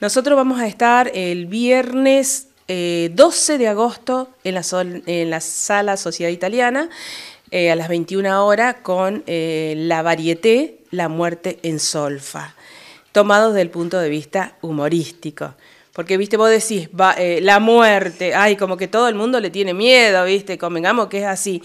Nosotros vamos a estar el viernes 12 eh, de agosto en la, sala Sociedad Italiana eh, a las 21 horas con eh, La Varieté, La Muerte en Solfa, tomados desde el punto de vista humorístico. Porque, viste, vos decís, la muerte, ay, como que todo el mundo le tiene miedo, viste, convengamos que es así.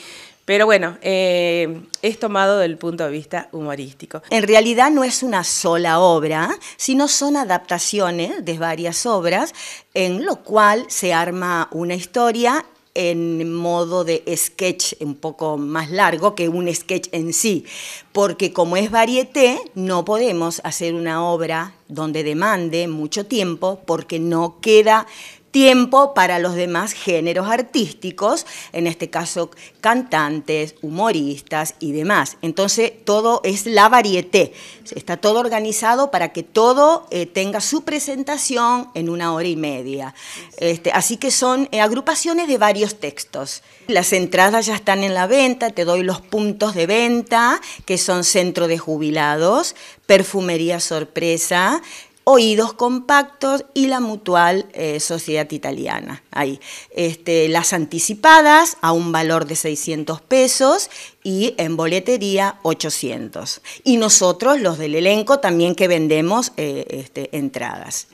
Pero bueno, eh, es tomado del punto de vista humorístico. En realidad no es una sola obra, sino son adaptaciones de varias obras, en lo cual se arma una historia en modo de sketch un poco más largo que un sketch en sí, porque como es varieté, no podemos hacer una obra donde demande mucho tiempo porque no queda tiempo para los demás géneros artísticos, en este caso cantantes, humoristas y demás. Entonces todo es la varieté, está todo organizado para que todo eh, tenga su presentación en una hora y media. Este, así que son eh, agrupaciones de varios textos. Las entradas ya están en la venta, te doy los puntos de venta, que son Centro de Jubilados, Perfumería Sorpresa, Oídos Compactos y la Mutual eh, Sociedad Italiana. Ahí. Este, las anticipadas a un valor de 600 pesos y en boletería 800. Y nosotros, los del elenco, también que vendemos eh, este, entradas.